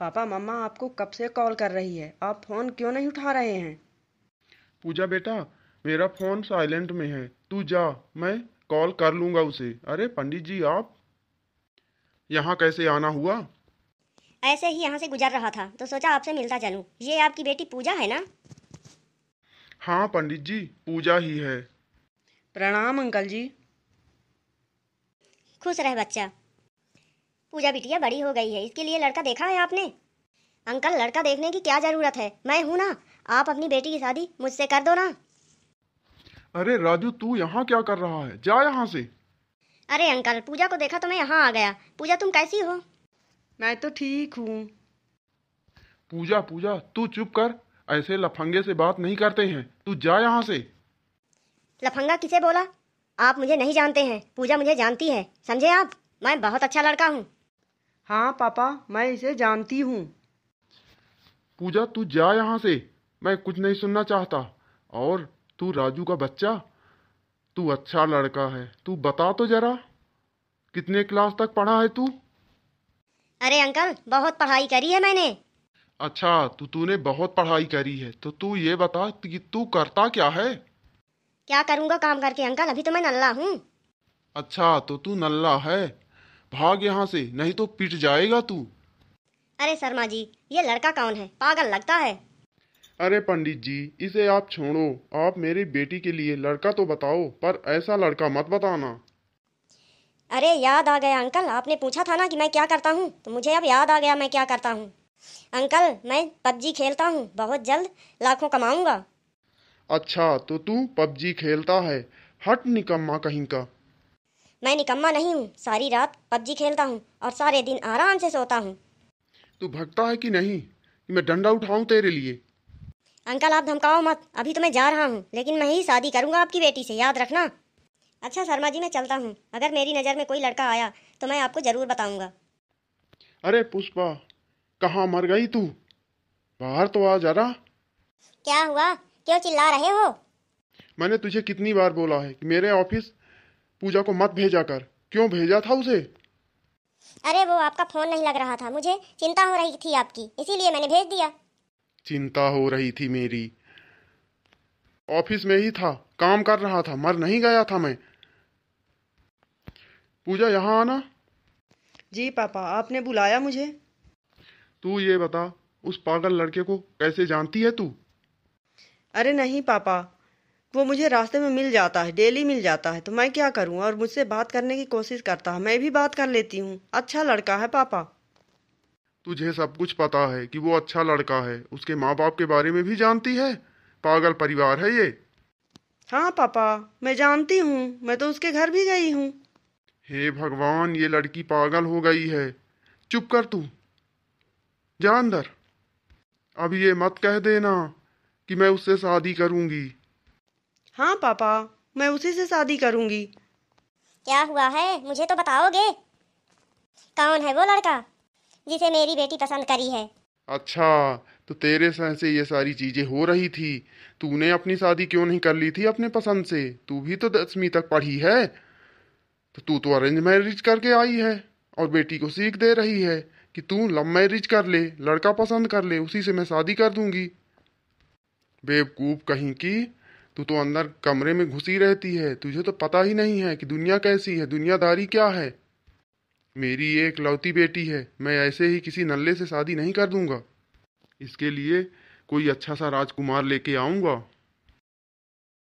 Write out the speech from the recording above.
पापा मम्मा आपको कब से कॉल कर रही है आप फ़ोन क्यों नहीं उठा रहे हैं पूजा बेटा मेरा फ़ोन साइलेंट में है तू जा मैं कॉल कर लूंगा उसे अरे पंडित जी आप यहाँ कैसे आना हुआ ऐसे ही यहाँ से गुजर रहा था तो सोचा आपसे मिलता चलू ये आपकी बेटी पूजा है ना हाँ पंडित जी पूजा ही है प्रणाम अंकल जी खुश रहे बच्चा पूजा बिटिया बड़ी हो गई है इसके लिए लड़का देखा है आपने अंकल लड़का देखने की क्या ज़रूरत है मैं हूँ ना आप अपनी बेटी की शादी मुझसे कर दो ना अरे राजू तू यहाँ क्या कर रहा है जा यहाँ से अरे अंकल पूजा को देखा तो मैं यहाँ आ गया पूजा तुम कैसी हो मैं तो ठीक हूँ पूजा पूजा तू चुप कर ऐसे लफंगे से बात नहीं करते हैं तू जा यहाँ से लफंगा किसे बोला आप मुझे नहीं जानते हैं पूजा मुझे जानती है समझे आप मैं बहुत अच्छा लड़का हूँ हाँ पापा मैं इसे जानती हूँ पूजा तू जा यहाँ से मैं कुछ नहीं सुनना चाहता और तू राजू का बच्चा तू अच्छा लड़का है तू बता तो जरा कितने क्लास तक पढ़ा है तू अरे अंकल बहुत पढ़ाई करी है मैंने अच्छा तो तूने बहुत पढ़ाई करी है तो तू ये बता कि तू करता क्या है क्या करूँगा काम करके अंकल अभी तो मैं नल्ला हूँ अच्छा तो तू नल्ला है भाग यहाँ से नहीं तो पिट जाएगा तू अरे शर्मा जी ये लड़का कौन है पागल लगता है अरे पंडित जी इसे आप छोड़ो आप मेरी बेटी के लिए लड़का तो बताओ पर ऐसा लड़का मत बताना अरे याद आ गया अंकल आपने पूछा था ना कि मैं क्या करता हूँ तो मुझे अब याद आ गया मैं क्या करता हूँ अंकल मैं पबजी खेलता हूँ बहुत जल्द लाखों कमाऊंगा अच्छा तो तू पबजी खेलता है हट निकम्मा कहीं का मैं निकम्मा नहीं हूँ सारी रात पबजी खेलता हूँ और सारे दिन आराम से सोता हूँ तू भगता है कि नहीं कि मैं डंडा उठाऊँ तेरे लिए अंकल आप धमकाओ मत अभी तो मैं जा रहा हूँ लेकिन मैं ही शादी करूँगा आपकी बेटी से याद रखना अच्छा शर्मा जी मैं चलता हूँ अगर मेरी नज़र में कोई लड़का आया तो मैं आपको ज़रूर बताऊँगा अरे पुष्पा कहाँ मर गई तू बाहर तो आ जरा क्या हुआ क्यों चिल्ला रहे हो मैंने तुझे कितनी बार बोला है कि मेरे ऑफिस पूजा को मत भेजा कर क्यों भेजा था उसे अरे वो आपका फोन नहीं लग रहा था मुझे चिंता हो रही थी आपकी इसीलिए मैंने भेज दिया चिंता हो रही थी मेरी ऑफिस में ही था काम कर रहा था मर नहीं गया था मैं पूजा यहाँ आना जी पापा आपने बुलाया मुझे तू ये बता उस पागल लड़के को कैसे जानती है तू अरे नहीं पापा वो मुझे रास्ते में मिल जाता है डेली मिल जाता है तो मैं क्या करूँ और मुझसे बात करने की कोशिश करता है मैं भी बात कर लेती हूँ अच्छा लड़का है पापा तुझे सब कुछ पता है कि वो अच्छा लड़का है उसके माँ बाप के बारे में भी जानती है पागल परिवार है ये हाँ पापा मैं जानती हूँ मैं तो उसके घर भी गई हूँ हे भगवान ये लड़की पागल हो गई है चुप कर तू जा अंदर अब ये मत कह देना कि मैं उससे शादी करूंगी हाँ पापा मैं उसी से शादी करूंगी क्या हुआ है मुझे तो बताओगे कौन है वो लड़का जिसे मेरी बेटी पसंद करी है अच्छा तो तेरे सह से ये सारी चीजें हो रही थी तूने अपनी शादी क्यों नहीं कर ली थी अपने पसंद से तू भी तो दसवीं तक पढ़ी है तो तू तो अरेंज मैरिज करके आई है और बेटी को सीख दे रही है कि तू लव मैरिज कर ले लड़का पसंद कर ले उसी से मैं शादी कर दूंगी बेवकूफ कहीं की तू तो अंदर कमरे में घुसी रहती है तुझे तो पता ही नहीं है कि दुनिया कैसी है दुनियादारी क्या है मेरी एक लौती बेटी है मैं ऐसे ही किसी नल्ले से शादी नहीं कर दूंगा इसके लिए कोई अच्छा सा राजकुमार लेके आऊँगा